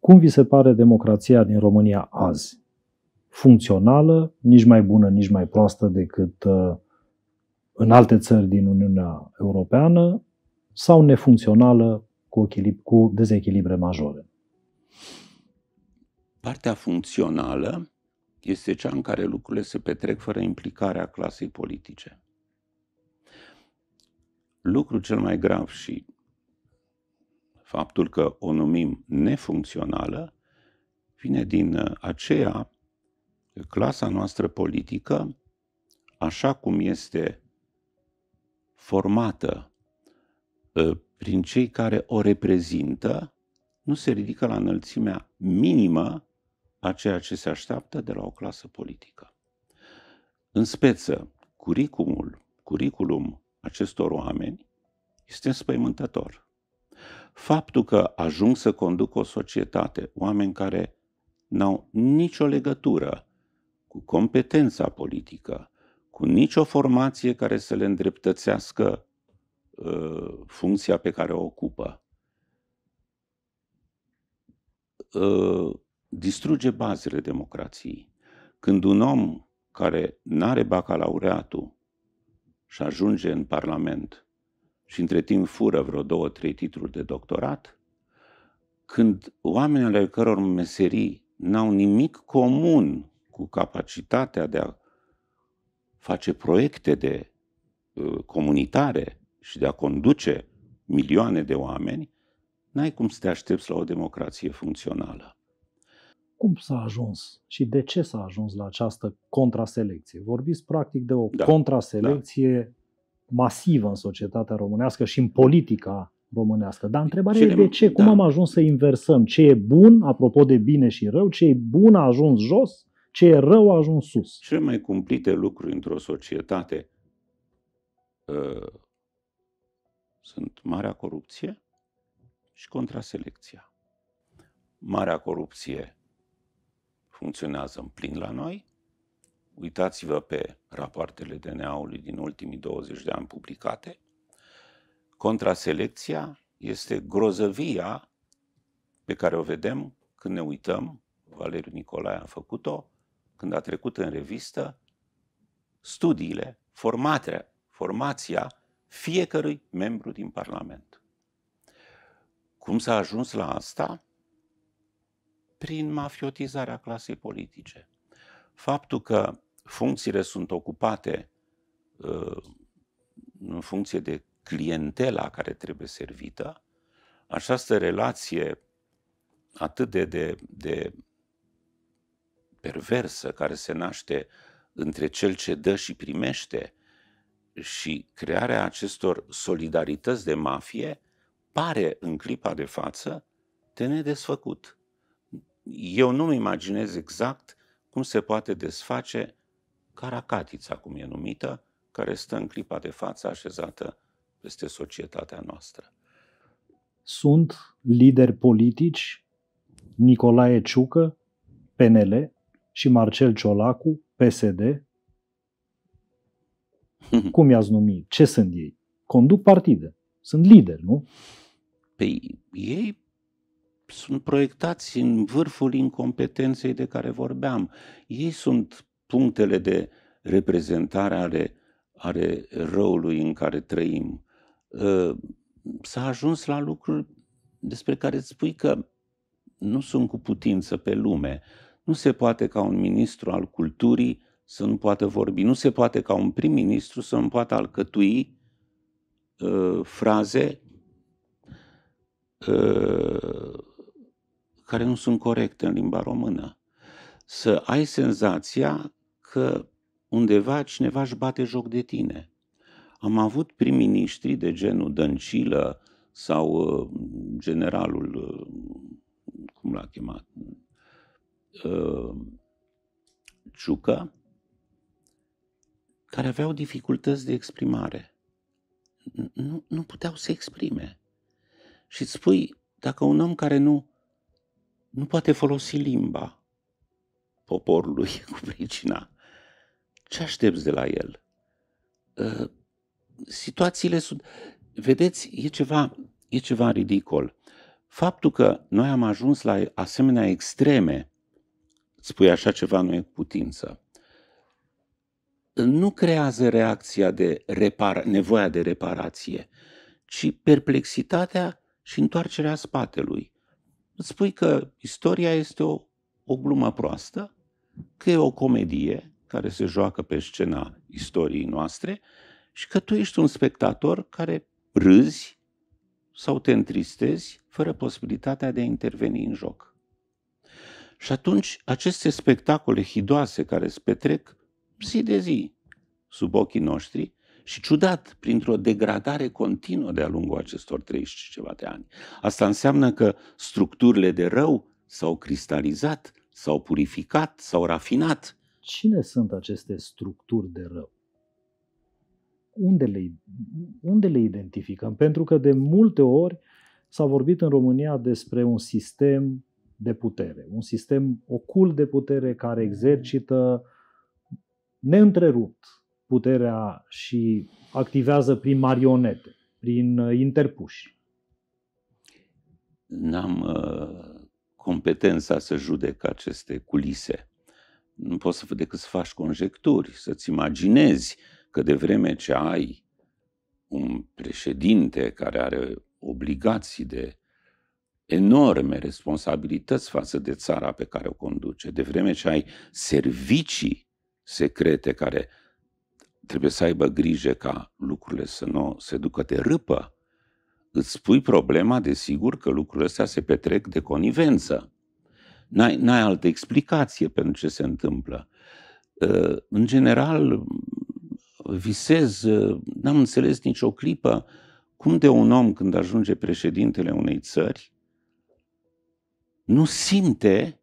Cum vi se pare democrația din România azi? Funcțională, nici mai bună, nici mai proastă decât uh, în alte țări din Uniunea Europeană sau nefuncțională cu, cu dezechilibre majore? Partea funcțională este cea în care lucrurile se petrec fără implicarea clasei politice. Lucru cel mai grav și faptul că o numim nefuncțională vine din uh, aceea clasa noastră politică, așa cum este formată uh, prin cei care o reprezintă, nu se ridică la înălțimea minimă a ceea ce se așteaptă de la o clasă politică. În speță, curicumul, curiculum acestor oameni este înspăimântător faptul că ajung să conduc o societate oameni care n-au nicio legătură cu competența politică, cu nicio formație care să le îndreptățească uh, funcția pe care o ocupă. Uh, distruge bazele democrației. Când un om care n are bacalaureatul și ajunge în Parlament, și între timp fură vreo două, trei titluri de doctorat, când oamenii ale căror meserii n-au nimic comun cu capacitatea de a face proiecte de uh, comunitare și de a conduce milioane de oameni, n-ai cum să te aștepți la o democrație funcțională. Cum s-a ajuns și de ce s-a ajuns la această contraselecție? Vorbiți practic de o da, contraselecție da masivă în societatea românească și în politica românească. Dar întrebarea Cine, e de ce? Cum da. am ajuns să inversăm? Ce e bun, apropo de bine și rău, ce e bun a ajuns jos, ce e rău a ajuns sus? Cele mai cumplite lucruri într-o societate uh, sunt marea corupție și contraselecția. Marea corupție funcționează în plin la noi, Uitați-vă pe rapoartele DNA-ului din ultimii 20 de ani publicate. Contraselecția este grozăvia pe care o vedem când ne uităm, Valeriu Nicolae a făcut-o, când a trecut în revistă studiile, formatea, formația fiecărui membru din Parlament. Cum s-a ajuns la asta? Prin mafiotizarea clasei politice. Faptul că funcțiile sunt ocupate uh, în funcție de clientela care trebuie servită, această relație atât de, de, de perversă care se naște între cel ce dă și primește și crearea acestor solidarități de mafie pare în clipa de față de nedesfăcut. Eu nu-mi imaginez exact cum se poate desface Caracatița, cum e numită, care stă în clipa de față așezată peste societatea noastră. Sunt lideri politici Nicolae Ciucă, PNL, și Marcel Ciolacu, PSD. Cum i-ați numit? Ce sunt ei? Conduc partide. Sunt lideri, nu? Păi ei sunt proiectați în vârful incompetenței de care vorbeam. Ei sunt punctele de reprezentare ale, ale răului în care trăim. Uh, s-a ajuns la lucruri despre care îți spui că nu sunt cu putință pe lume. Nu se poate ca un ministru al culturii să nu poată vorbi. Nu se poate ca un prim-ministru să nu poată alcătui uh, fraze uh, care nu sunt corecte în limba română. Să ai senzația că undeva cineva își bate joc de tine. Am avut prim-ministri de genul Dăncilă sau uh, generalul, uh, cum l-a chemat, uh, Ciucă, care aveau dificultăți de exprimare. Nu, nu puteau să exprime. Și îți spui, dacă un om care nu, nu poate folosi limba poporului cu pricina ce aștepți de la el? Ă, situațiile sunt... Vedeți, e ceva, e ceva ridicol. Faptul că noi am ajuns la asemenea extreme, spui așa ceva nu e putință, nu creează reacția de repara- nevoia de reparație, ci perplexitatea și întoarcerea spatelui. Îți spui că istoria este o, o glumă proastă, că e o comedie, care se joacă pe scena istoriei noastre și că tu ești un spectator care râzi sau te întristezi fără posibilitatea de a interveni în joc. Și atunci aceste spectacole hidoase care se petrec zi de zi sub ochii noștri și ciudat, printr-o degradare continuă de-a lungul acestor 30 și ceva de ani. Asta înseamnă că structurile de rău s-au cristalizat, s-au purificat, s-au rafinat cine sunt aceste structuri de rău? Unde le, unde le identificăm? Pentru că de multe ori s-a vorbit în România despre un sistem de putere, un sistem ocult de putere care mm. exercită neîntrerupt puterea și activează prin marionete, prin uh, interpuși. N-am uh, competența să judec aceste culise nu poți să, decât să faci conjecturi, să-ți imaginezi că de vreme ce ai un președinte care are obligații de enorme responsabilități față de țara pe care o conduce, de vreme ce ai servicii secrete care trebuie să aibă grijă ca lucrurile să nu se ducă de râpă, îți pui problema, desigur, că lucrurile astea se petrec de conivență. N-ai, n-ai altă explicație pentru ce se întâmplă. Uh, în general, visez, uh, n-am înțeles nicio clipă cum de un om când ajunge președintele unei țări nu simte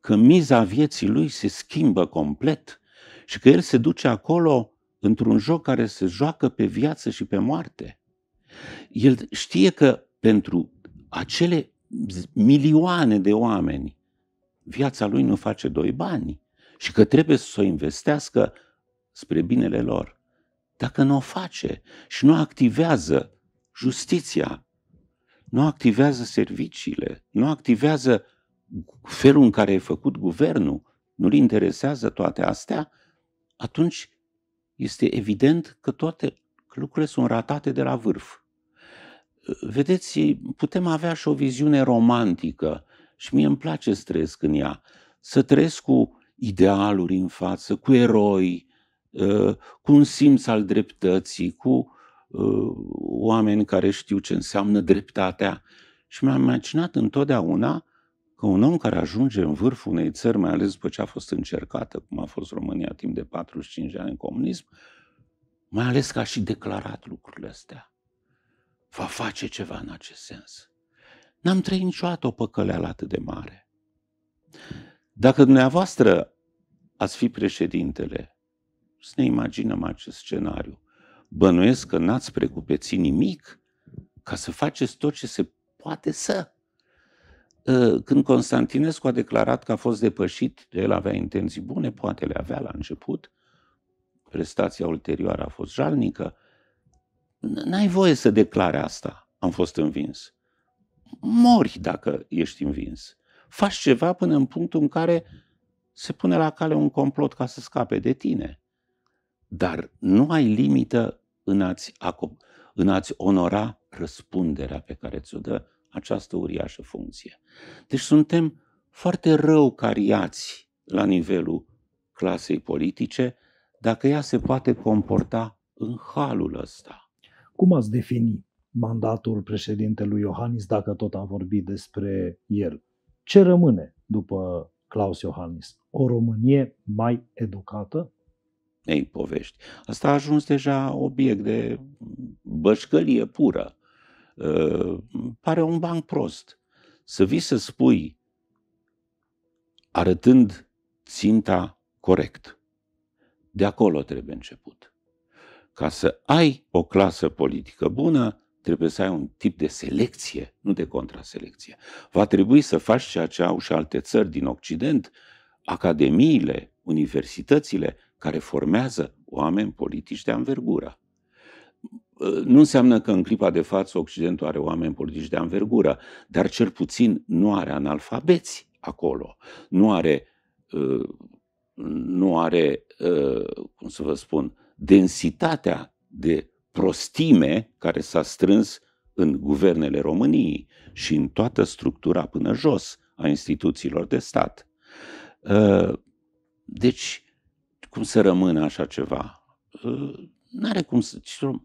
că miza vieții lui se schimbă complet și că el se duce acolo într-un joc care se joacă pe viață și pe moarte. El știe că pentru acele milioane de oameni viața lui nu face doi bani și că trebuie să o investească spre binele lor. Dacă nu o face și nu activează justiția, nu activează serviciile, nu activează felul în care e făcut guvernul, nu-l interesează toate astea, atunci este evident că toate lucrurile sunt ratate de la vârf. Vedeți, putem avea și o viziune romantică și mie îmi place să trăiesc în ea, să trăiesc cu idealuri în față, cu eroi, uh, cu un simț al dreptății, cu uh, oameni care știu ce înseamnă dreptatea. Și mi-am imaginat întotdeauna că un om care ajunge în vârful unei țări, mai ales după ce a fost încercată, cum a fost România timp de 45 de ani în comunism, mai ales că a și declarat lucrurile astea, va face ceva în acest sens. N-am trăit niciodată o păcăleală atât de mare. Dacă dumneavoastră ați fi președintele, să ne imaginăm acest scenariu, bănuiesc că n-ați precupețit nimic ca să faceți tot ce se poate să. Ă, când Constantinescu a declarat că a fost depășit, el avea intenții bune, poate le avea la început, prestația ulterioară a fost jalnică, n-ai voie să declare asta, am fost învins mori dacă ești învins. Faci ceva până în punctul în care se pune la cale un complot ca să scape de tine. Dar nu ai limită în a-ți, acop- în a-ți onora răspunderea pe care ți-o dă această uriașă funcție. Deci suntem foarte rău cariați la nivelul clasei politice dacă ea se poate comporta în halul ăsta. Cum ați defini mandatul președintelui Iohannis, dacă tot am vorbit despre el. Ce rămâne după Claus Iohannis? O Românie mai educată? Ei, povești. Asta a ajuns deja obiect de bășcălie pură. Uh, pare un banc prost. Să vii să spui, arătând ținta corect. De acolo trebuie început. Ca să ai o clasă politică bună, trebuie să ai un tip de selecție, nu de contraselecție. Va trebui să faci ceea ce au și alte țări din Occident, academiile, universitățile care formează oameni politici de anvergură. Nu înseamnă că în clipa de față Occidentul are oameni politici de anvergură, dar cel puțin nu are analfabeți acolo, nu are, uh, nu are uh, cum să vă spun, densitatea de prostime care s-a strâns în guvernele României și în toată structura până jos a instituțiilor de stat. Uh, deci, cum să rămână așa ceva? Uh, n-are cum să... Uh,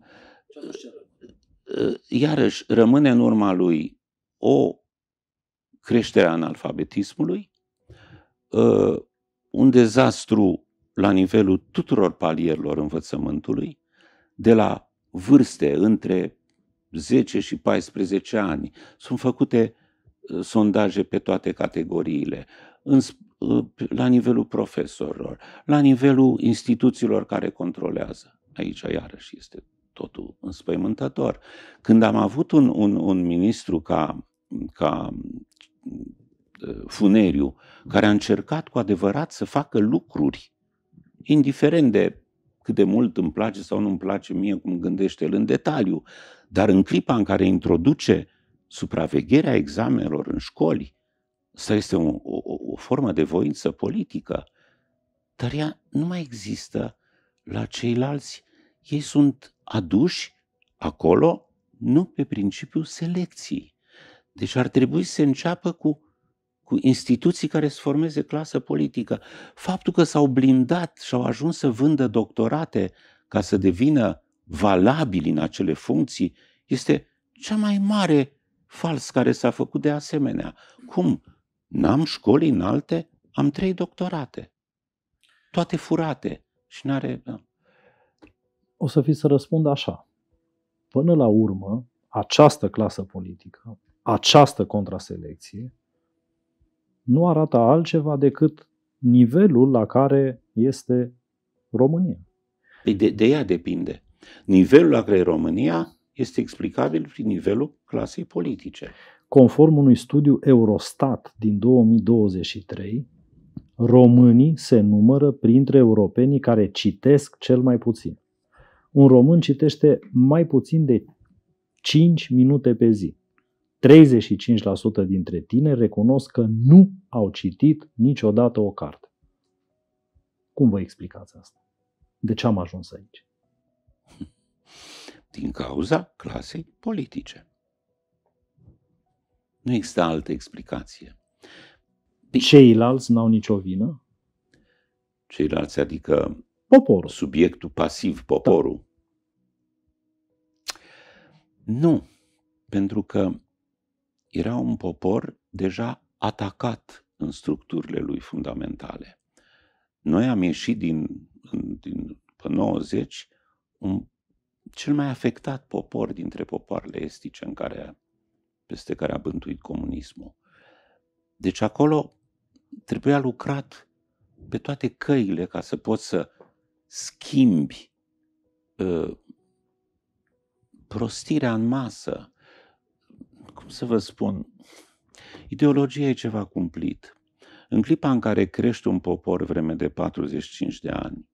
iarăși, rămâne în urma lui o creștere a analfabetismului, un dezastru la nivelul tuturor palierilor învățământului, de la vârste între 10 și 14 ani. Sunt făcute uh, sondaje pe toate categoriile, în, uh, la nivelul profesorilor, la nivelul instituțiilor care controlează. Aici, iarăși, este totul înspăimântător. Când am avut un, un, un ministru ca, ca uh, Funeriu, care a încercat cu adevărat să facă lucruri, indiferent de cât de mult îmi place sau nu îmi place mie cum gândește el în detaliu, dar în clipa în care introduce supravegherea examenelor în școli, asta este o, o, o formă de voință politică, dar ea nu mai există la ceilalți. Ei sunt aduși acolo nu pe principiul selecției. Deci ar trebui să înceapă cu cu instituții care să formeze clasă politică. Faptul că s-au blindat și au ajuns să vândă doctorate ca să devină valabili în acele funcții este cea mai mare fals care s-a făcut de asemenea. Cum? N-am școli înalte? Am trei doctorate. Toate furate. Și n-are... Da. O să fi să răspund așa. Până la urmă, această clasă politică, această contraselecție, nu arată altceva decât nivelul la care este România. Păi de, de ea depinde. Nivelul la care e România este explicabil prin nivelul clasei politice. Conform unui studiu Eurostat din 2023, românii se numără printre europenii care citesc cel mai puțin. Un român citește mai puțin de 5 minute pe zi. 35% dintre tineri recunosc că nu au citit niciodată o carte. Cum vă explicați asta? De ce am ajuns aici? Din cauza clasei politice. Nu există altă explicație. Ceilalți n-au nicio vină? Ceilalți, adică poporul. Subiectul pasiv, poporul. Da. Nu, pentru că era un popor deja atacat în structurile lui fundamentale. Noi am ieșit din, din pe 90 un cel mai afectat popor dintre popoarele estice în care, peste care a bântuit comunismul. Deci acolo trebuia lucrat pe toate căile ca să poți să schimbi uh, prostirea în masă, cum să vă spun, ideologia e ceva cumplit. În clipa în care crește un popor vreme de 45 de ani,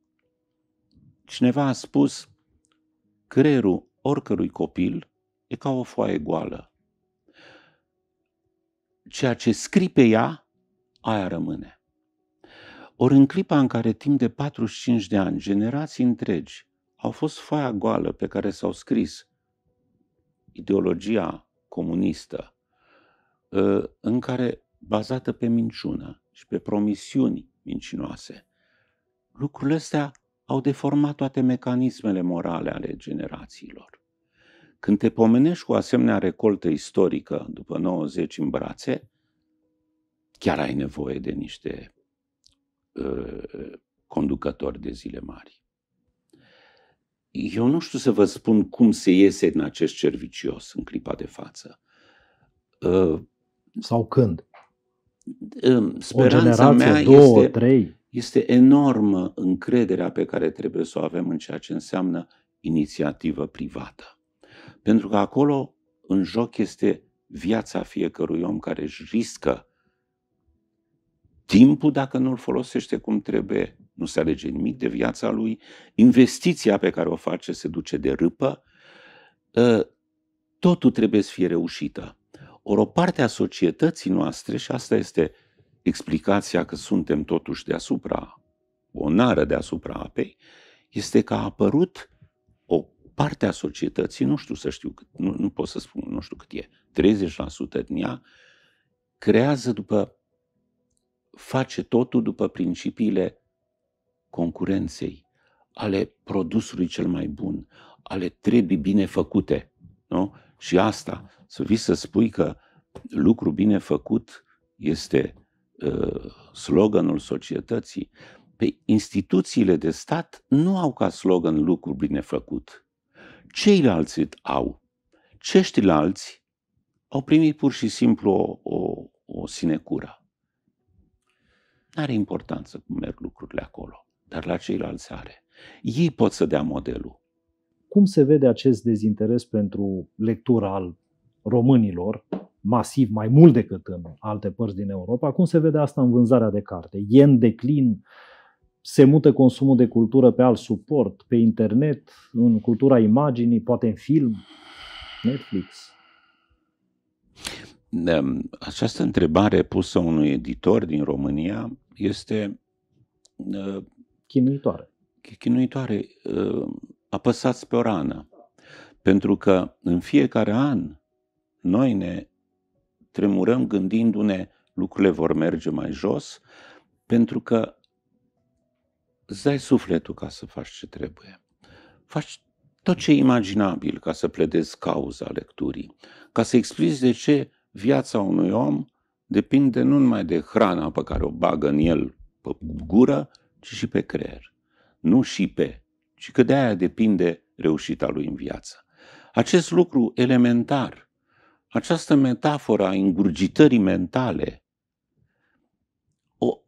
cineva a spus, creierul oricărui copil e ca o foaie goală. Ceea ce scrii pe ea, aia rămâne. Ori în clipa în care timp de 45 de ani, generații întregi au fost foaia goală pe care s-au scris ideologia comunistă, ă, în care, bazată pe minciună și pe promisiuni mincinoase, lucrurile astea au deformat toate mecanismele morale ale generațiilor. Când te pomenești cu asemenea recoltă istorică după 90 în brațe, chiar ai nevoie de niște uh, conducători de zile mari. Eu nu știu să vă spun cum se iese din acest cer vicios în clipa de față. Uh, Sau când? Um, speranța o mea două, este, trei. este enormă încrederea pe care trebuie să o avem în ceea ce înseamnă inițiativă privată. Pentru că acolo în joc este viața fiecărui om care își riscă timpul dacă nu-l folosește cum trebuie, nu se alege nimic de viața lui, investiția pe care o face se duce de râpă, ă, totul trebuie să fie reușită. Ori o parte a societății noastre, și asta este explicația că suntem totuși deasupra, o nară deasupra apei, este că a apărut o parte a societății, nu știu să știu nu, nu pot să spun, nu știu cât e, 30% din ea, creează după, face totul după principiile concurenței, ale produsului cel mai bun, ale trebuie bine făcute. Nu? Și asta, să vii să spui că lucru bine făcut este uh, sloganul societății. Pe instituțiile de stat nu au ca slogan lucru bine făcut. Ceilalți au. Ceștilalți au primit pur și simplu o, o, o sinecură. N-are importanță cum merg lucrurile acolo dar la ceilalți are. Ei pot să dea modelul. Cum se vede acest dezinteres pentru lectura al românilor, masiv mai mult decât în alte părți din Europa? Cum se vede asta în vânzarea de carte? E în declin? Se mută consumul de cultură pe alt suport, pe internet, în cultura imaginii, poate în film, Netflix? Această întrebare pusă unui editor din România este uh, chinuitoare. Chinuitoare. Ă, apăsați pe o rană. Pentru că în fiecare an noi ne tremurăm gândindu-ne lucrurile vor merge mai jos, pentru că îți dai sufletul ca să faci ce trebuie. Faci tot ce e imaginabil ca să pledezi cauza lecturii, ca să explici de ce viața unui om depinde nu numai de hrana pe care o bagă în el pe gură, ci și pe creier. Nu și pe, ci că de aia depinde reușita lui în viață. Acest lucru elementar, această metaforă a îngurgitării mentale, o,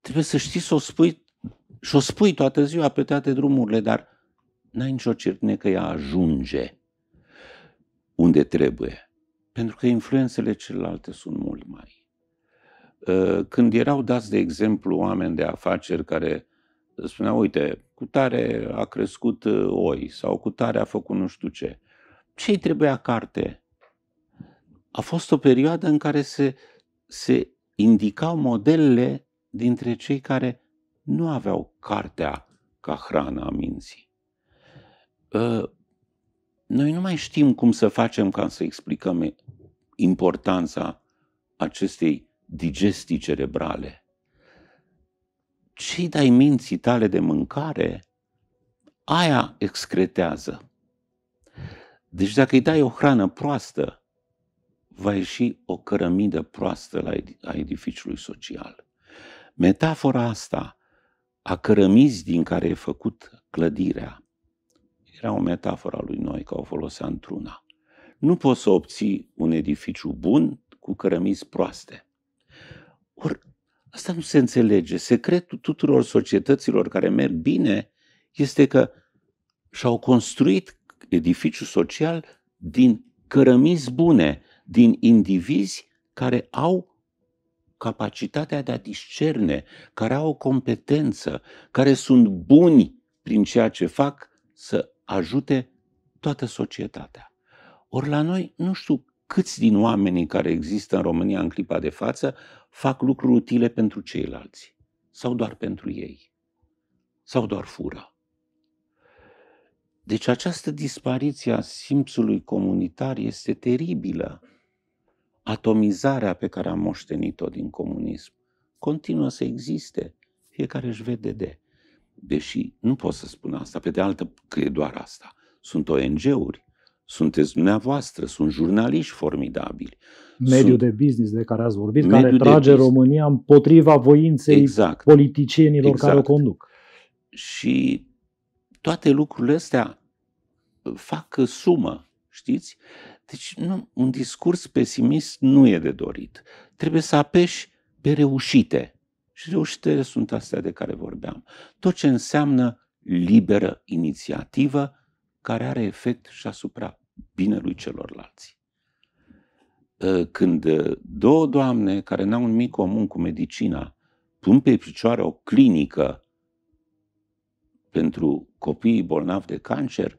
trebuie să știi să o spui și o spui toată ziua pe toate drumurile, dar n-ai nicio certine că ea ajunge unde trebuie. Pentru că influențele celelalte sunt mult mai Uh, când erau dați de exemplu oameni de afaceri care uh, spuneau, uite, cu tare a crescut uh, oi sau cu tare a făcut nu știu ce, ce îi trebuia carte? A fost o perioadă în care se, se indicau modelele dintre cei care nu aveau cartea ca hrană a minții. Noi nu mai știm cum să facem ca să explicăm importanța acestei digestii cerebrale. Ce-i dai minții tale de mâncare, aia excretează. Deci dacă îi dai o hrană proastă, va ieși o cărămidă proastă la ed- a edificiului social. Metafora asta a cărămizi din care e făcut clădirea era o metaforă a lui noi, că o folosea într-una. Nu poți să obții un edificiu bun cu cărămizi proaste. Or, asta nu se înțelege. Secretul tuturor societăților care merg bine este că și-au construit edificiul social din cărămizi bune, din indivizi care au capacitatea de a discerne, care au o competență, care sunt buni prin ceea ce fac să ajute toată societatea. Ori la noi, nu știu câți din oamenii care există în România în clipa de față fac lucruri utile pentru ceilalți sau doar pentru ei sau doar fură. Deci această dispariție a simțului comunitar este teribilă. Atomizarea pe care am moștenit-o din comunism continuă să existe. Fiecare își vede de. Deși nu pot să spun asta, pe de altă că e doar asta. Sunt ONG-uri sunteți dumneavoastră, sunt jurnaliști formidabili. Mediul sunt de business de care ați vorbit, care trage România împotriva voinței exact. politicienilor exact. care o conduc. Și toate lucrurile astea fac sumă, știți? Deci nu, un discurs pesimist nu e de dorit. Trebuie să apeși pe reușite. Și reușitele sunt astea de care vorbeam. Tot ce înseamnă liberă inițiativă, care are efect și asupra binelui celorlalți. Ă, când ă, două doamne care n-au nimic comun cu medicina pun pe picioare o clinică pentru copiii bolnavi de cancer,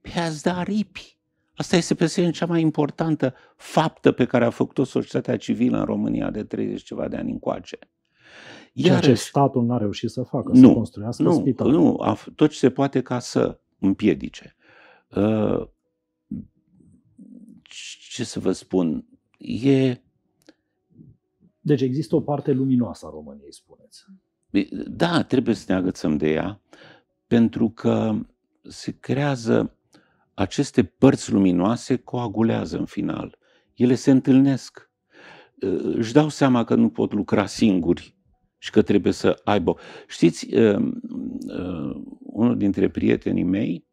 pe ați da aripi. Asta este pe cea mai importantă faptă pe care a făcut-o societatea civilă în România de 30 ceva de ani încoace. Iar ce statul n-a reușit să facă, nu, să construiască nu, spitalul. Nu, tot ce se poate ca să împiedice ce să vă spun, e... Deci există o parte luminoasă a României, spuneți. Da, trebuie să ne agățăm de ea, pentru că se creează aceste părți luminoase coagulează în final. Ele se întâlnesc. Își dau seama că nu pot lucra singuri și că trebuie să aibă. Știți, unul dintre prietenii mei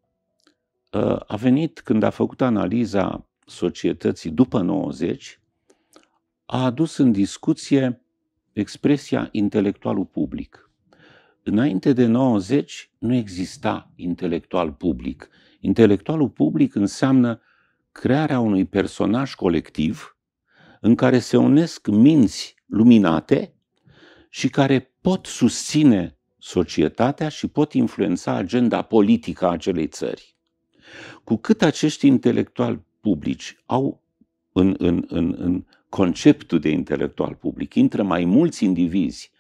a venit când a făcut analiza societății după 90, a adus în discuție expresia intelectualul public. Înainte de 90 nu exista intelectual public. Intelectualul public înseamnă crearea unui personaj colectiv în care se unesc minți luminate și care pot susține societatea și pot influența agenda politică a acelei țări. Cu cât acești intelectuali publici au în, în, în, în conceptul de intelectual public, intră mai mulți indivizi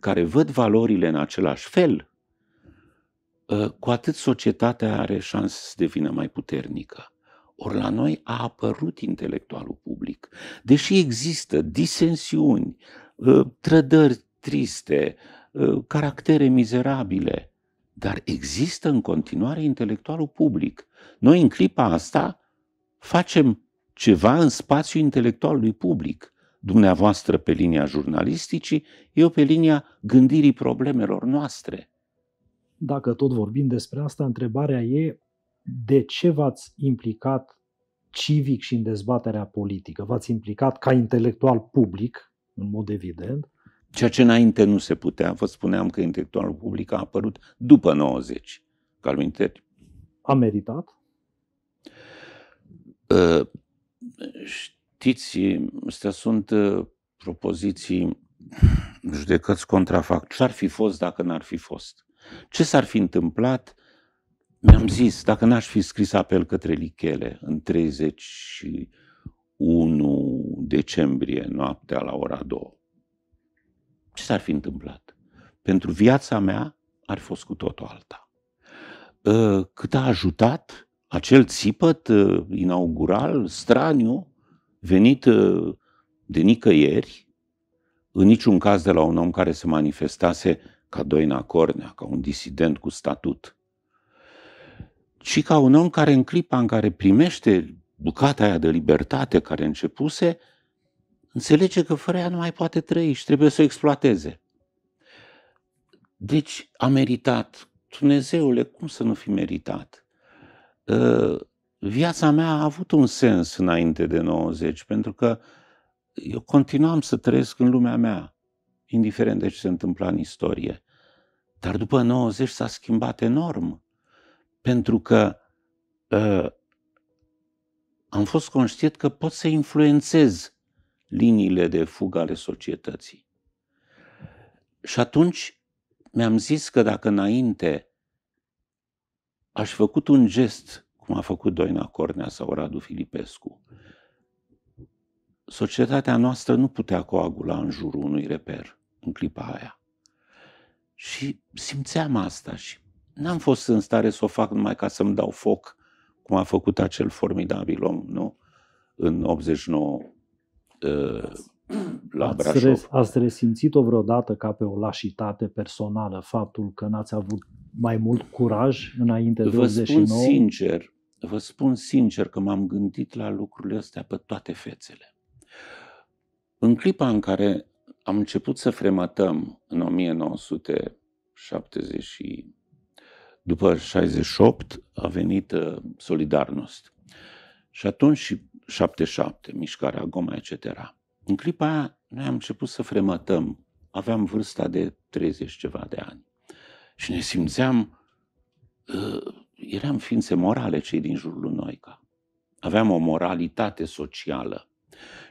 care văd valorile în același fel, ă, cu atât societatea are șanse să devină mai puternică. Ori la noi a apărut intelectualul public. Deși există disensiuni, ă, trădări triste, ă, caractere mizerabile, dar există în continuare intelectualul public noi în clipa asta facem ceva în spațiul intelectualului public. Dumneavoastră pe linia jurnalisticii, eu pe linia gândirii problemelor noastre. Dacă tot vorbim despre asta, întrebarea e de ce v-ați implicat civic și în dezbaterea politică? V-ați implicat ca intelectual public, în mod evident, Ceea ce înainte nu se putea, vă spuneam că intelectualul public a apărut după 90. Calminte, a meritat? Ă, știți, astea sunt ă, propoziții, judecăți contrafact. Ce ar fi fost dacă n-ar fi fost? Ce s-ar fi întâmplat? Mi-am zis, dacă n-aș fi scris apel către Lichele în 31 decembrie, noaptea la ora 2, ce s-ar fi întâmplat? Pentru viața mea ar fi fost cu totul alta. Ă, cât a ajutat acel țipăt ă, inaugural, straniu, venit ă, de nicăieri, în niciun caz de la un om care se manifestase ca Doina Cornea, ca un disident cu statut, ci ca un om care în clipa în care primește bucata aia de libertate care începuse, înțelege că fără ea nu mai poate trăi și trebuie să o exploateze. Deci a meritat Dumnezeule, cum să nu fi meritat? Uh, viața mea a avut un sens înainte de 90, pentru că eu continuam să trăiesc în lumea mea, indiferent de ce se întâmpla în istorie. Dar după 90 s-a schimbat enorm, pentru că uh, am fost conștient că pot să influențez liniile de fugă ale societății. Și atunci mi-am zis că dacă înainte aș făcut un gest, cum a făcut Doina Cornea sau Radu Filipescu, societatea noastră nu putea coagula în jurul unui reper în clipa aia. Și simțeam asta și n-am fost în stare să o fac numai ca să-mi dau foc, cum a făcut acel formidabil om, nu? În 89 uh, la ați Brașov. Re, ați resimțit-o vreodată ca pe o lașitate personală, faptul că n-ați avut mai mult curaj înainte de 89? Vă spun sincer, vă spun sincer că m-am gândit la lucrurile astea pe toate fețele. În clipa în care am început să frematăm în 1970 după 68 a venit uh, Solidarnost. Și atunci și 77, mișcarea Goma, etc. În clipa aia, noi am început să fremătăm. Aveam vârsta de 30 ceva de ani. Și ne simțeam, uh, eram ființe morale cei din jurul lui Noica. Aveam o moralitate socială.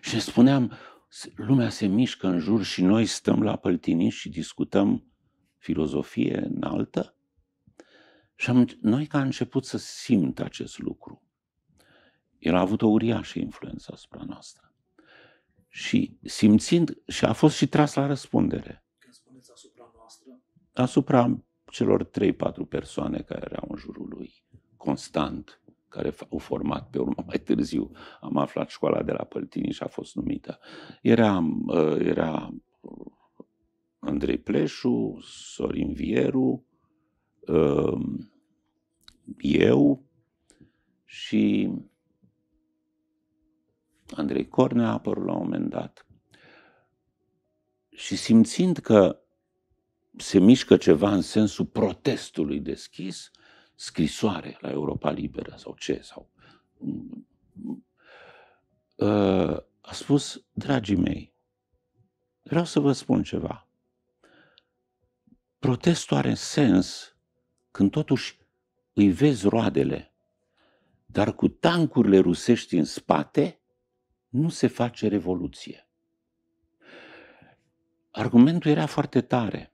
Și ne spuneam, lumea se mișcă în jur și noi stăm la păltiniști și discutăm filozofie înaltă. Și am, noi ca a început să simt acest lucru. El a avut o uriașă influență asupra noastră și simțind, și a fost și tras la răspundere. Când asupra noastră? Asupra celor 3-4 persoane care erau în jurul lui, constant, care au format pe urmă mai târziu. Am aflat școala de la Păltini și a fost numită. Uh, era, era uh, Andrei Pleșu, Sorin Vieru, um, eu și Andrei Cornea a apărut la un moment dat. Și simțind că se mișcă ceva în sensul protestului deschis, scrisoare la Europa Liberă sau ce, sau uh, a spus, dragii mei, vreau să vă spun ceva. Protestul are sens când totuși îi vezi roadele, dar cu tancurile rusești în spate, nu se face revoluție. Argumentul era foarte tare.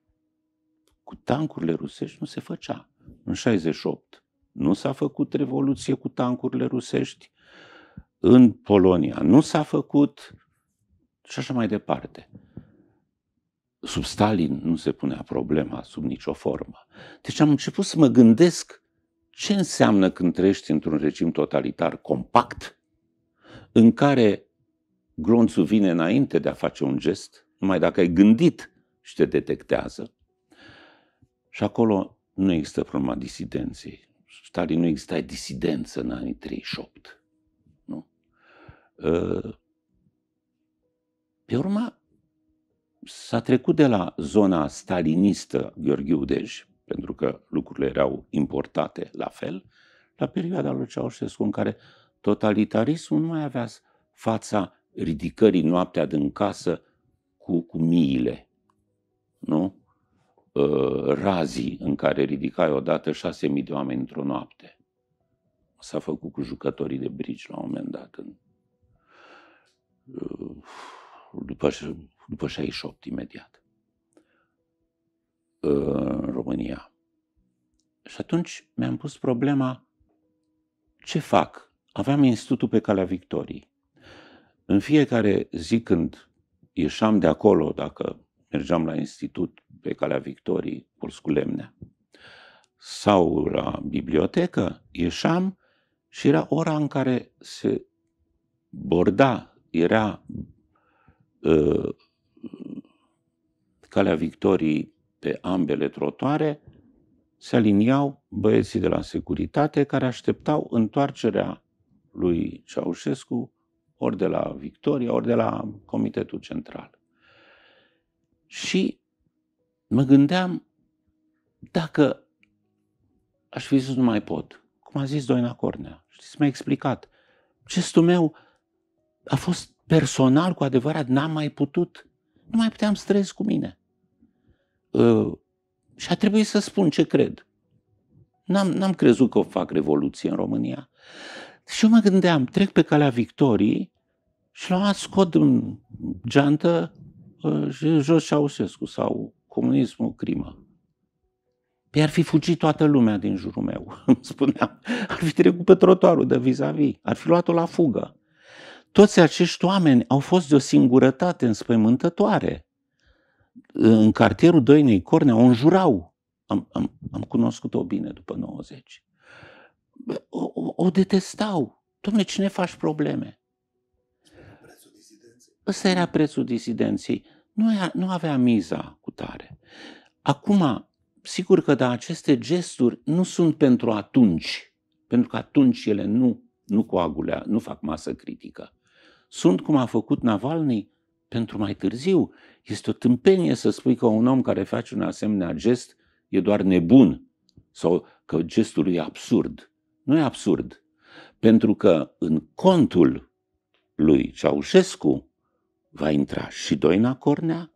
Cu tancurile rusești nu se făcea. În 68 nu s-a făcut revoluție cu tancurile rusești, în Polonia nu s-a făcut și așa mai departe. Sub Stalin nu se punea problema sub nicio formă. Deci am început să mă gândesc ce înseamnă când trăiești într-un regim totalitar compact, în care Glonțul vine înainte de a face un gest, numai dacă ai gândit și te detectează. Și acolo nu există problema disidenței. Stalin nu exista disidență în anii 38. Nu? Ă, pe urmă, s-a trecut de la zona stalinistă Gheorghe Udej, pentru că lucrurile erau importate la fel, la perioada lui Ceaușescu, în care totalitarismul nu mai avea fața ridicării noaptea din casă cu, cu miile, nu? Ă, razii în care ridicai odată șase mii de oameni într-o noapte. S-a făcut cu jucătorii de brici la un moment dat. În, ă, după, după 68 imediat ă, în România. Și atunci mi-am pus problema ce fac? Aveam institutul pe Calea Victoriei. În fiecare zi când ieșeam de acolo, dacă mergeam la institut pe calea Victorii, curs cu lemne, sau la bibliotecă, ieșeam și era ora în care se borda, era uh, calea Victorii pe ambele trotoare, se aliniau băieții de la securitate care așteptau întoarcerea lui Ceaușescu ori de la Victoria, ori de la Comitetul Central. Și mă gândeam dacă aș fi zis nu mai pot. Cum a zis Doina Cornea, știți, mi-a explicat. Gestul meu a fost personal cu adevărat, n-am mai putut, nu mai puteam stres cu mine. Uh, și a trebuit să spun ce cred. N-am, n-am crezut că o fac revoluție în România. Și eu mă gândeam, trec pe calea victoriei și la scot în geantă uh, și jos Ceaușescu sau comunismul, crimă. Păi ar fi fugit toată lumea din jurul meu, îmi spuneam. Ar fi trecut pe trotuarul de vis-a-vis, ar fi luat-o la fugă. Toți acești oameni au fost de o singurătate înspăimântătoare. În cartierul Doinei Cornea o înjurau. Am, am, am cunoscut-o bine după 90 o, o, o detestau. Dom'le, cine faci probleme? Ăsta era prețul disidenței. Nu, era, nu avea miza cu tare. Acum, sigur că da, aceste gesturi nu sunt pentru atunci, pentru că atunci ele nu, nu coagulea, nu fac masă critică. Sunt cum a făcut Navalny pentru mai târziu. Este o tâmpenie să spui că un om care face un asemenea gest e doar nebun sau că gestul e absurd. Nu e absurd. Pentru că în contul lui Ceaușescu va intra și Doina Cornea,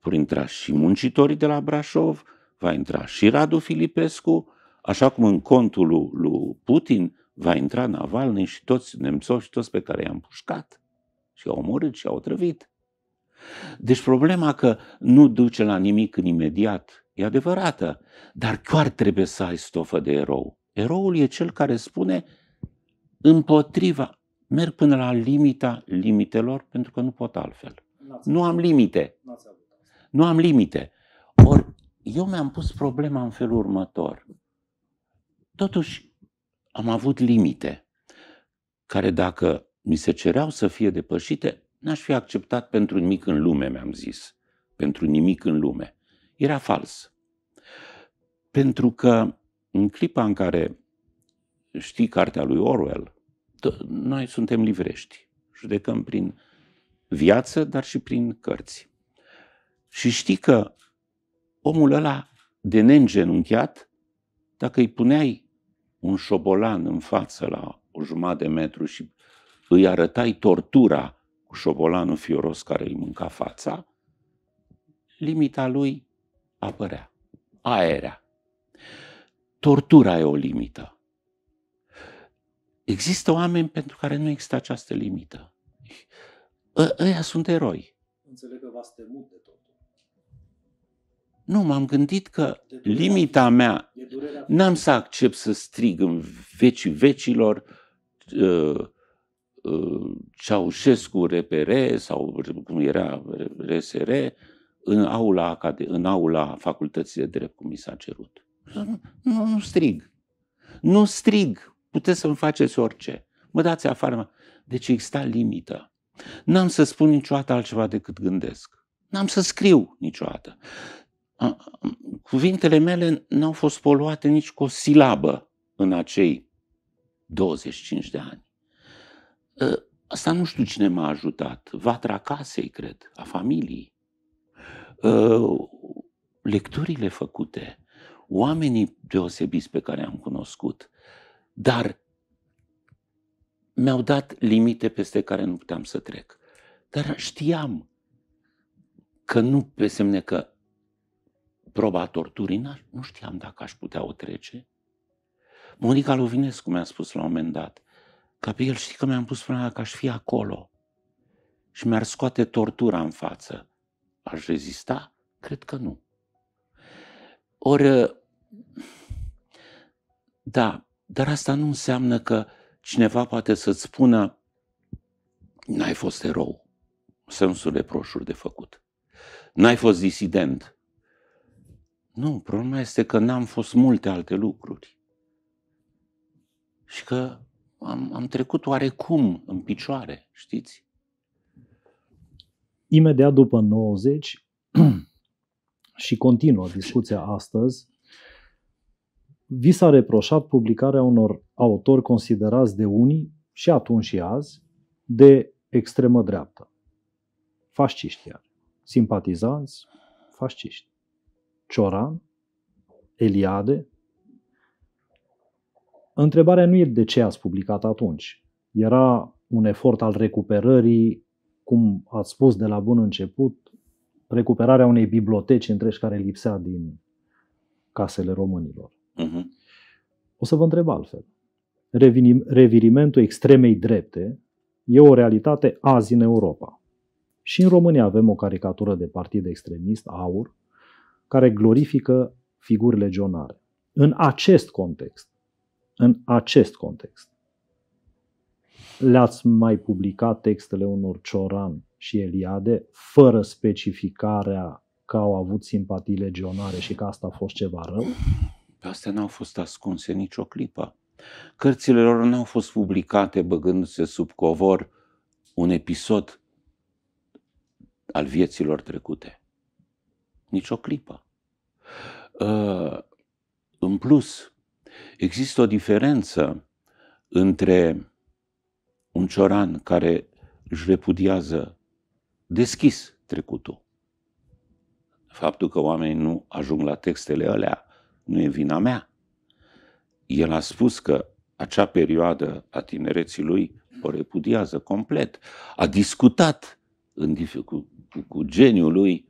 vor intra și muncitorii de la Brașov, va intra și Radu Filipescu, așa cum în contul lui Putin va intra Navalny și toți nemțoși, toți pe care i-am pușcat și au omorât și au trăvit. Deci problema că nu duce la nimic în imediat e adevărată, dar chiar trebuie să ai stofă de erou. Eroul e cel care spune împotriva, merg până la limita limitelor pentru că nu pot altfel. Nu am limite. Nu am limite. Ori eu mi-am pus problema în felul următor. Totuși am avut limite care dacă mi se cereau să fie depășite, n-aș fi acceptat pentru nimic în lume, mi-am zis. Pentru nimic în lume. Era fals. Pentru că în clipa în care știi cartea lui Orwell, noi suntem livrești. Judecăm prin viață, dar și prin cărți. Și știi că omul ăla de neîngenunchiat, dacă îi puneai un șobolan în față la o jumătate de metru și îi arătai tortura cu șobolanul fioros care îi mânca fața, limita lui apărea. Aerea tortura e o limită. Există oameni pentru care nu există această limită. Ă, ăia sunt eroi. Înțeleg că v-ați temut de tot. Nu, m-am gândit că limita mea, n-am să accept să strig în vecii vecilor uh, Ceaușescu RPR sau cum era RSR în aula, în aula facultății de drept, cum mi s-a cerut. Nu, nu strig. Nu strig. Puteți să-mi faceți orice. Mă dați afară. Deci exista limită. N-am să spun niciodată altceva decât gândesc. N-am să scriu niciodată. Cuvintele mele n-au fost poluate nici cu o silabă în acei 25 de ani. Ă, asta nu știu cine m-a ajutat. Vatra casei, cred, a familiei. Ă, lecturile făcute, oamenii deosebiți pe care am cunoscut, dar mi-au dat limite peste care nu puteam să trec. Dar știam că nu pe semne că proba torturii, nu știam dacă aș putea o trece. Monica Lovinescu mi-a spus la un moment dat, Gabriel, știi că mi-am pus problema că aș fi acolo și mi-ar scoate tortura în față. Aș rezista? Cred că nu. Ori da, dar asta nu înseamnă că cineva poate să-ți spună n-ai fost erou, în sensul reproșuri de făcut. N-ai fost disident. Nu, problema este că n-am fost multe alte lucruri. Și că am, am trecut oarecum în picioare, știți? Imediat după 90 și continuă discuția astăzi, vi s-a reproșat publicarea unor autori considerați de unii, și atunci și azi, de extremă dreaptă. Fasciști iar. Simpatizanți, fasciști. Cioran, Eliade. Întrebarea nu e de ce ați publicat atunci. Era un efort al recuperării, cum ați spus de la bun început, recuperarea unei biblioteci întregi care lipsea din casele românilor uh-huh. o să vă întreb altfel. Revinim, revirimentul extremei drepte e o realitate azi în Europa. Și în România avem o caricatură de partid extremist, AUR, care glorifică figuri legionare. În acest context, în acest context, le-ați mai publicat textele unor Cioran și Eliade fără specificarea că au avut simpatii legionare și că asta a fost ceva rău? Pe astea n-au fost ascunse nicio clipă. Cărțile lor n-au fost publicate băgându-se sub covor un episod al vieților trecute. Nici o clipă. Uh, în plus, există o diferență între un cioran care își repudiază deschis trecutul. Faptul că oamenii nu ajung la textele alea nu e vina mea. El a spus că acea perioadă a tinereții lui o repudiază complet. A discutat în, cu, cu, cu geniul lui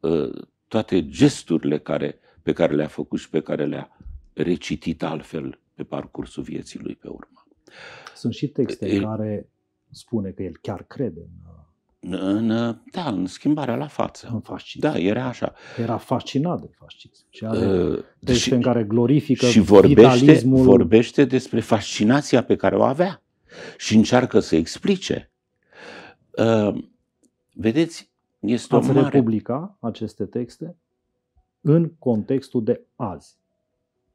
uh, toate gesturile care, pe care le-a făcut și pe care le-a recitit altfel pe parcursul vieții lui pe urmă. Sunt și texte el, care spune că el chiar crede în uh, în, da, în schimbarea la față. În fascism. Da, era așa. Era fascinat de fascism. Și are uh, și, în care glorifică Și vorbește, vorbește despre fascinația pe care o avea și încearcă să explice. Uh, vedeți, este Ați o mare... republica aceste texte în contextul de azi.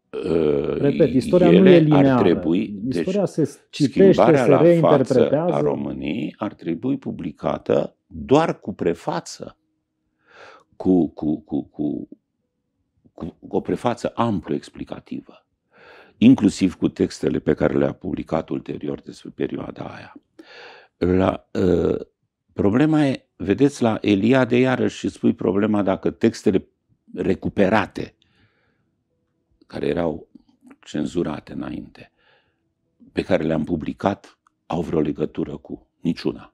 Uh, Repet, istoria nu e lineară. Ar trebui, istoria deci, se citește, se reinterpretează. a României ar trebui publicată doar cu prefață. Cu, cu, cu, cu, cu o prefață amplu explicativă. Inclusiv cu textele pe care le-a publicat ulterior despre perioada aia. La, uh, problema e, vedeți, la Eliade iarăși și spui problema dacă textele recuperate care erau cenzurate înainte, pe care le-am publicat, au vreo legătură cu niciuna.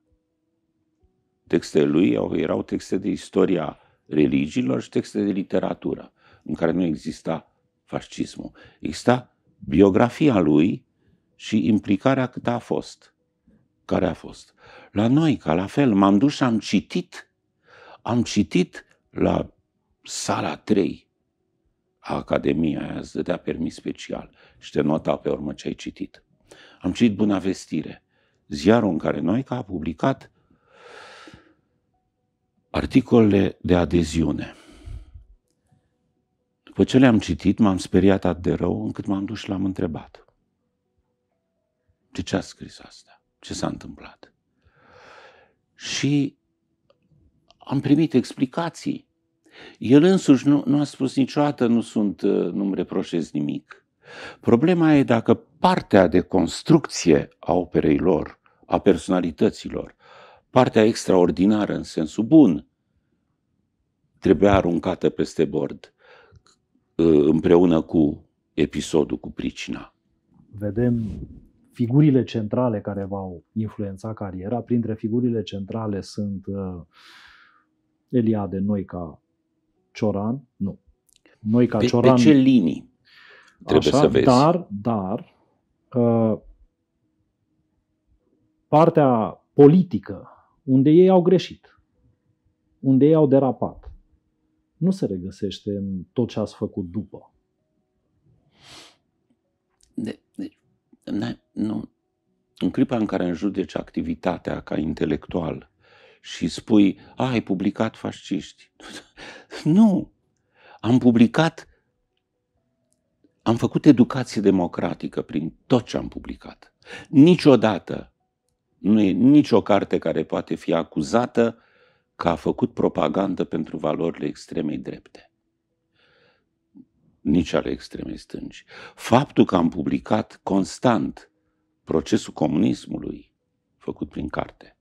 Textele lui erau texte de istoria religiilor și texte de literatură, în care nu exista fascismul. Exista biografia lui și implicarea cât a fost. Care a fost. La noi, ca la fel, m-am dus și am citit. Am citit la sala 3 Academia aia îți dădea permis special și te nota pe urmă ce ai citit. Am citit Buna Vestire, ziarul în care noi că a publicat articolele de adeziune. După ce le-am citit, m-am speriat atât de rău încât m-am dus și l-am întrebat. De ce a scris asta? Ce s-a întâmplat? Și am primit explicații el însuși nu, nu a spus niciodată, nu sunt, nu-mi reproșez nimic. Problema e dacă partea de construcție a operei lor, a personalităților, partea extraordinară în sensul bun, trebuia aruncată peste bord ă, împreună cu episodul, cu pricina. Vedem figurile centrale care v-au influențat cariera. Printre figurile centrale sunt ă, Eliade Noica, Cioran, nu. Noi ca pe, Cioran... Pe ce linii trebuie așa, să vezi? Dar, dar, uh, partea politică, unde ei au greșit, unde ei au derapat, nu se regăsește în tot ce ați făcut după. De, ne, nu, în clipa în care îmi judeci activitatea ca intelectual și spui, a, ai publicat fasciști. Nu! Am publicat, am făcut educație democratică prin tot ce am publicat. Niciodată nu e nicio carte care poate fi acuzată că a făcut propagandă pentru valorile extremei drepte. Nici ale extremei stângi. Faptul că am publicat constant procesul comunismului făcut prin carte,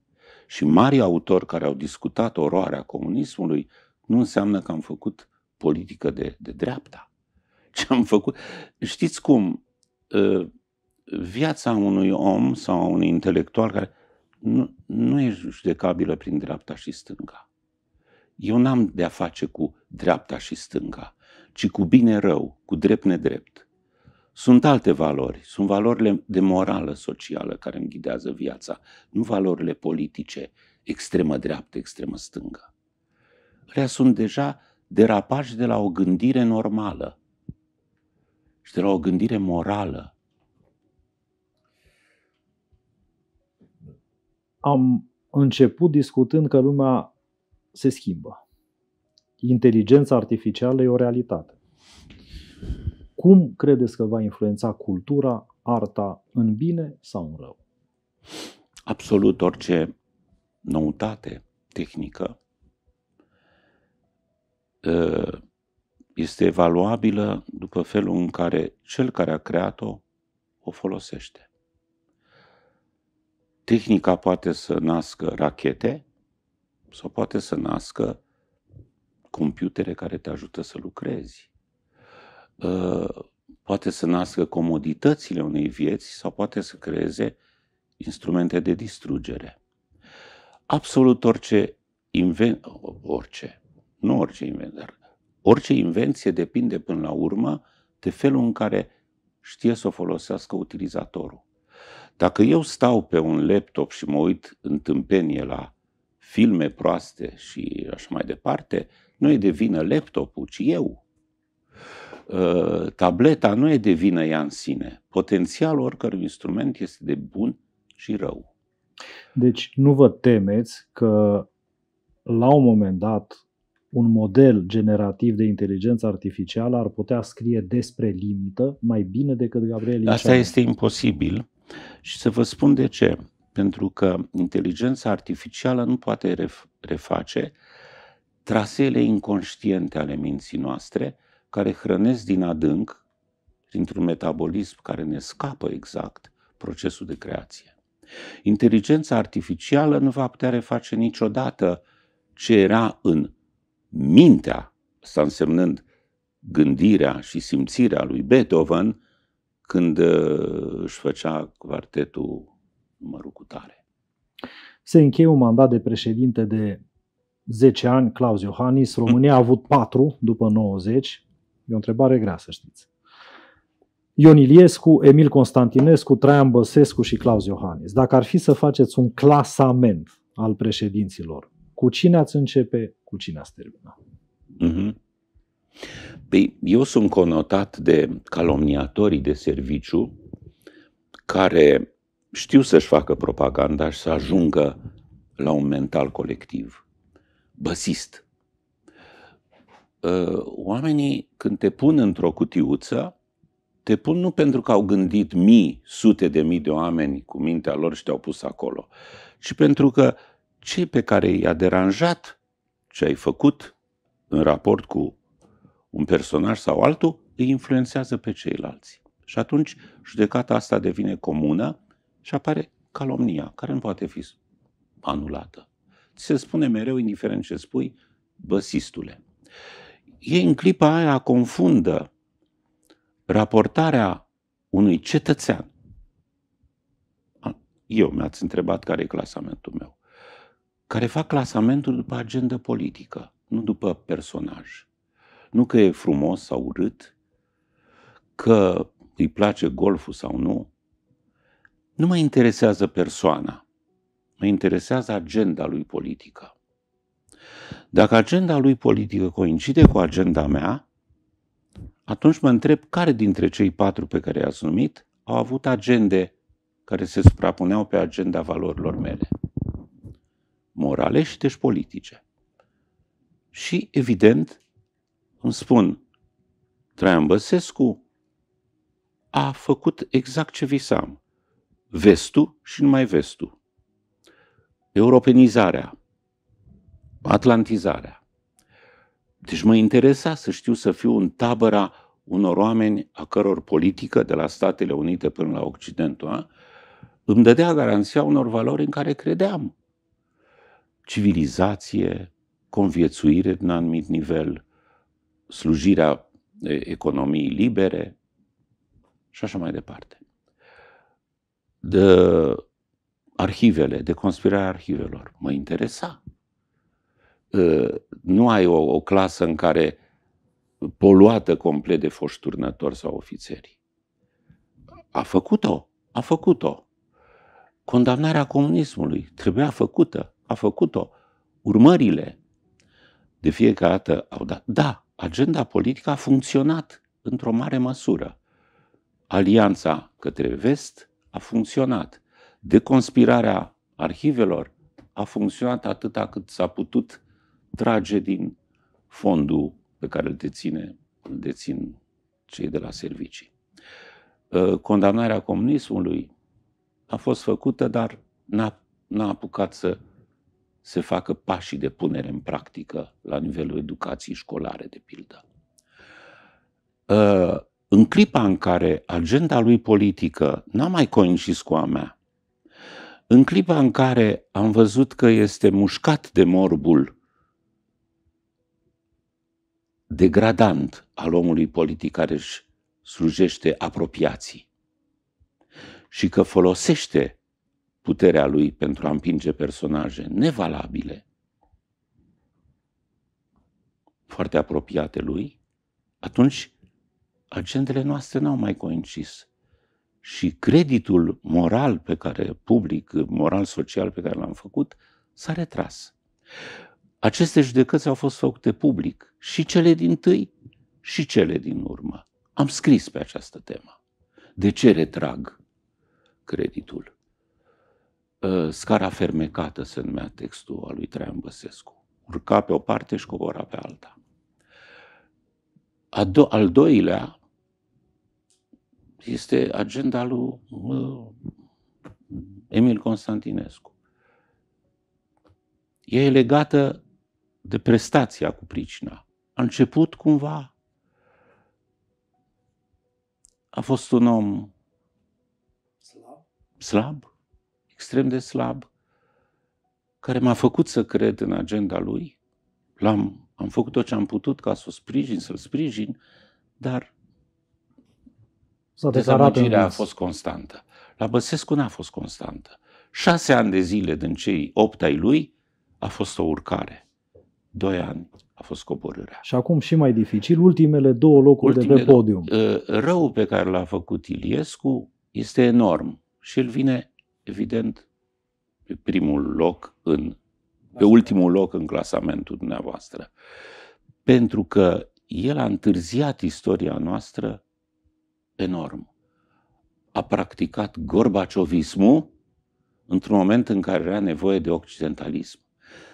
și mari autori care au discutat oroarea comunismului nu înseamnă că am făcut politică de, de dreapta. Ce am făcut? Știți cum? Uh, viața unui om sau a unui intelectual care nu, nu e judecabilă prin dreapta și stânga. Eu n-am de-a face cu dreapta și stânga, ci cu bine-rău, cu drept-nedrept. Sunt alte valori, sunt valorile de morală socială care îmi ghidează viața, nu valorile politice, extremă dreaptă, extremă stângă. Alea sunt deja derapași de la o gândire normală și de la o gândire morală. Am început discutând că lumea se schimbă. Inteligența artificială e o realitate. Cum credeți că va influența cultura, arta în bine sau în rău? Absolut orice noutate tehnică ă, este evaluabilă după felul în care cel care a creat-o o folosește. Tehnica poate să nască rachete sau poate să nască computere care te ajută să lucrezi. Uh, poate să nască comoditățile unei vieți sau poate să creeze instrumente de distrugere. Absolut orice inven... orice, nu orice invenție, dar orice invenție depinde până la urmă de felul în care știe să o folosească utilizatorul. Dacă eu stau pe un laptop și mă uit în tâmpenie la filme proaste și așa mai departe, nu e de vină laptopul, ci eu, Uh, tableta nu e de vină ea în sine. Potențialul oricărui instrument este de bun și rău. Deci nu vă temeți că la un moment dat un model generativ de inteligență artificială ar putea scrie despre limită mai bine decât Gabriel Incianu. Asta este imposibil și să vă spun de ce. Pentru că inteligența artificială nu poate reface traseele inconștiente ale minții noastre care hrănesc din adânc, printr-un metabolism care ne scapă exact, procesul de creație. Inteligența artificială nu va putea reface niciodată ce era în mintea, asta însemnând gândirea și simțirea lui Beethoven când uh, își făcea quartetul mărucutare. Se încheie un mandat de președinte de 10 ani, Claus Iohannis. România a avut 4 după 90. E o întrebare grea, să știți. Ion Iliescu, Emil Constantinescu, Traian Băsescu și Claus Iohannis. Dacă ar fi să faceți un clasament al președinților, cu cine ați începe, cu cine ați termina? Mm-hmm. Păi, eu sunt conotat de calomniatorii de serviciu care știu să-și facă propaganda și să ajungă la un mental colectiv. Băsist, Ă, oamenii când te pun într-o cutiuță, te pun nu pentru că au gândit mii, sute de mii de oameni cu mintea lor și te-au pus acolo, ci pentru că cei pe care i-a deranjat ce ai făcut în raport cu un personaj sau altul, îi influențează pe ceilalți. Și atunci judecata asta devine comună și apare calomnia, care nu poate fi anulată. Ți se spune mereu, indiferent ce spui, băsistule ei în clipa aia confundă raportarea unui cetățean. Eu mi-ați întrebat care e clasamentul meu. Care fac clasamentul după agenda politică, nu după personaj. Nu că e frumos sau urât, că îi place golful sau nu. Nu mă interesează persoana, mă interesează agenda lui politică. Dacă agenda lui politică coincide cu agenda mea, atunci mă întreb care dintre cei patru pe care i-ați numit au avut agende care se suprapuneau pe agenda valorilor mele, morale și deci politice. Și, evident, îmi spun, Traian Băsescu a făcut exact ce visam. Vestul și numai vestul. Europenizarea, Atlantizarea. Deci mă interesa să știu să fiu în tabăra unor oameni a căror politică, de la Statele Unite până la Occidentul, îmi dădea garanția unor valori în care credeam. Civilizație, conviețuire în anumit nivel, slujirea economiei libere și așa mai departe. De arhivele, de conspirarea arhivelor, mă interesa nu ai o, o clasă în care poluată complet de foșturnători sau ofițeri. A făcut-o, a făcut-o. Condamnarea comunismului trebuia făcută, a făcut-o. Urmările de fiecare dată au dat. Da, agenda politică a funcționat într-o mare măsură. Alianța către vest a funcționat. Deconspirarea arhivelor a funcționat atâta cât s-a putut trage din fondul pe care îl deține, îl dețin cei de la servicii. Uh, condamnarea comunismului a fost făcută, dar n-a, n-a apucat să se facă pașii de punere în practică la nivelul educației școlare, de pildă. Uh, în clipa în care agenda lui politică n-a mai coincis cu a mea, în clipa în care am văzut că este mușcat de morbul degradant al omului politic care își slujește apropiații și că folosește puterea lui pentru a împinge personaje nevalabile, foarte apropiate lui, atunci agendele noastre n-au mai coincis. Și creditul moral pe care, public, moral social pe care l-am făcut, s-a retras. Aceste judecăți au fost făcute public, și cele din tâi, și cele din urmă. Am scris pe această temă. De ce retrag creditul? Ă, scara fermecată se numea textul al lui Traian Băsescu. Urca pe o parte și cobora pe alta. al doilea este agenda lui Emil Constantinescu. Ea e legată de prestația cu pricina. A început cumva, a fost un om slab, slab extrem de slab, care m-a făcut să cred în agenda lui. L-am, am făcut tot ce am putut ca să o sprijin, să-l sprijin, dar a dezamăgirea a fost constantă. La Băsescu n-a fost constantă. Șase ani de zile din cei opt ai lui a fost o urcare. Doi ani a fost coborârea. Și acum și mai dificil, ultimele două locuri ultimele, de pe podium. Uh, răul pe care l-a făcut Iliescu este enorm și el vine, evident, pe primul loc, în, pe ultimul loc în clasamentul dumneavoastră. Pentru că el a întârziat istoria noastră enorm. A practicat gorbaciovismul într-un moment în care era nevoie de occidentalism,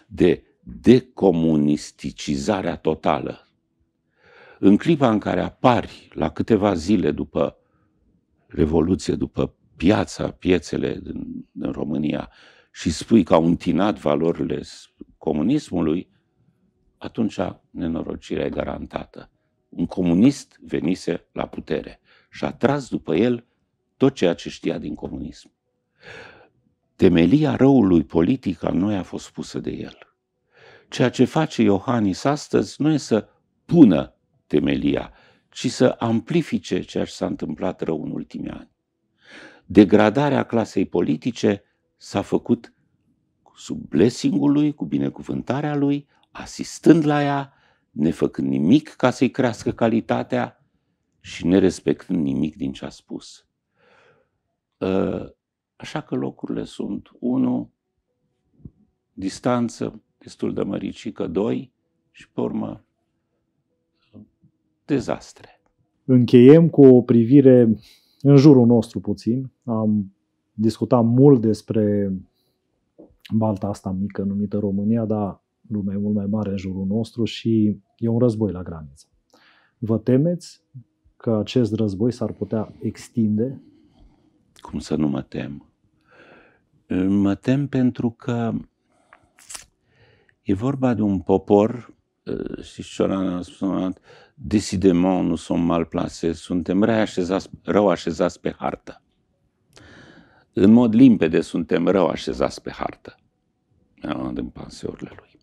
de decomunisticizarea totală. În clipa în care apari la câteva zile după Revoluție, după piața, piețele din, în România și spui că au întinat valorile comunismului, atunci nenorocirea e garantată. Un comunist venise la putere și a tras după el tot ceea ce știa din comunism. Temelia răului politic a noi a fost pusă de el. Ceea ce face Iohannis astăzi nu e să pună temelia, ci să amplifice ceea ce s-a întâmplat rău în ultimii ani. Degradarea clasei politice s-a făcut sub blessingul lui, cu binecuvântarea lui, asistând la ea, ne făcând nimic ca să-i crească calitatea și ne respectând nimic din ce a spus. Ă, așa că locurile sunt 1. Distanță, destul de măricică, doi, și pe urmă dezastre. Încheiem cu o privire în jurul nostru puțin. Am discutat mult despre balta asta mică numită România, dar lumea e mult mai mare în jurul nostru și e un război la graniță. Vă temeți că acest război s-ar putea extinde? Cum să nu mă tem? Mă tem pentru că E vorba de un popor, uh, și Cioran a spus, desidement nu sunt mal plase, suntem rău așezați pe hartă. În mod limpede suntem rău așezați pe hartă. Din panseurile lui.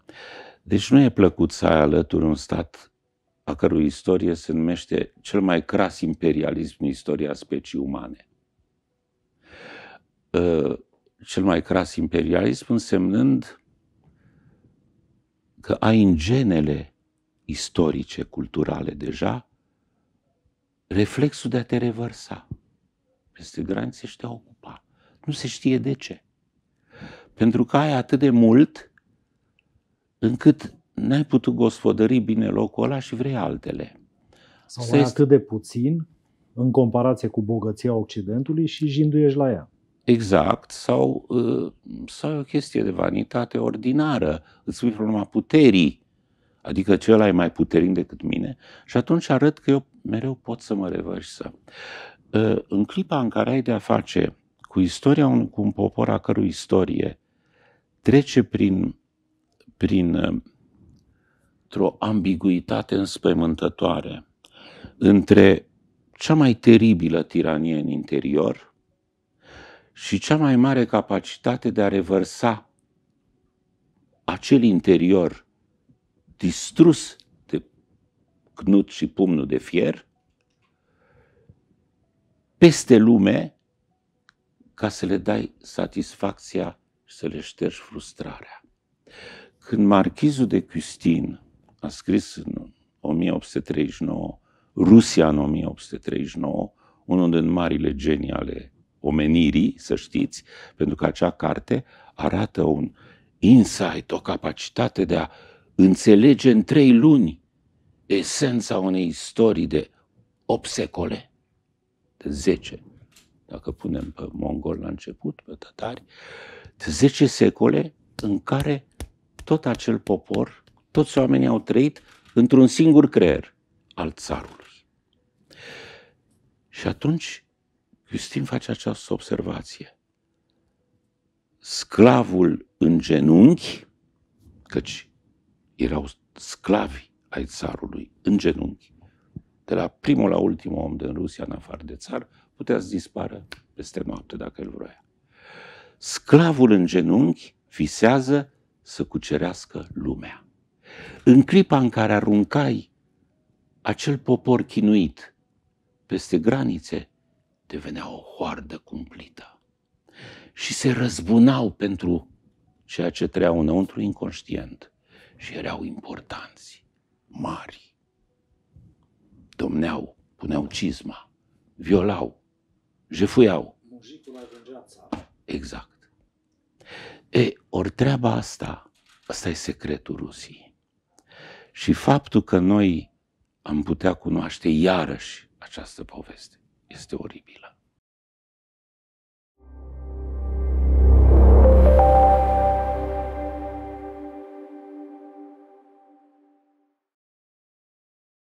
Deci nu e plăcut să ai alături un stat a cărui istorie se numește cel mai cras imperialism în istoria specii umane. Uh, cel mai cras imperialism însemnând că ai în genele istorice, culturale deja, reflexul de a te revărsa peste granițe și te ocupa. Nu se știe de ce. Pentru că ai atât de mult încât n-ai putut gospodări bine locul ăla și vrei altele. Sau este... atât de puțin în comparație cu bogăția Occidentului și jinduiești la ea exact sau, ă, sau e o chestie de vanitate ordinară, îți spui problema puterii, adică cel e mai puternic decât mine și atunci arăt că eu mereu pot să mă revărsa. Ă, în clipa în care ai de-a face cu istoria unui, cu un popor a cărui istorie trece prin, prin ă, o ambiguitate înspăimântătoare între cea mai teribilă tiranie în interior și cea mai mare capacitate de a revărsa acel interior distrus de cnut și pumnul de fier peste lume ca să le dai satisfacția și să le ștergi frustrarea. Când marchizul de Custin a scris în 1839, Rusia în 1839, unul din marile genii ale omenirii, să știți, pentru că acea carte arată un insight, o capacitate de a înțelege în trei luni esența unei istorii de 8 secole, de 10, dacă punem pe mongol la început, pe tătari, de 10 secole în care tot acel popor, toți oamenii au trăit într-un singur creier al țarului. Și atunci Justin face această observație. Sclavul în genunchi, căci erau sclavi ai țarului, în genunchi, de la primul la ultimul om din Rusia, în afară de țar, putea să dispară peste noapte dacă îl vroia. Sclavul în genunchi visează să cucerească lumea. În clipa în care aruncai acel popor chinuit peste granițe, devenea o hoardă cumplită. Și se răzbunau pentru ceea ce treau înăuntru inconștient și erau importanți, mari. Domneau, puneau cizma, violau, jefuiau. Exact. E, ori treaba asta, asta e secretul Rusiei. Și faptul că noi am putea cunoaște iarăși această poveste ist jest horrible.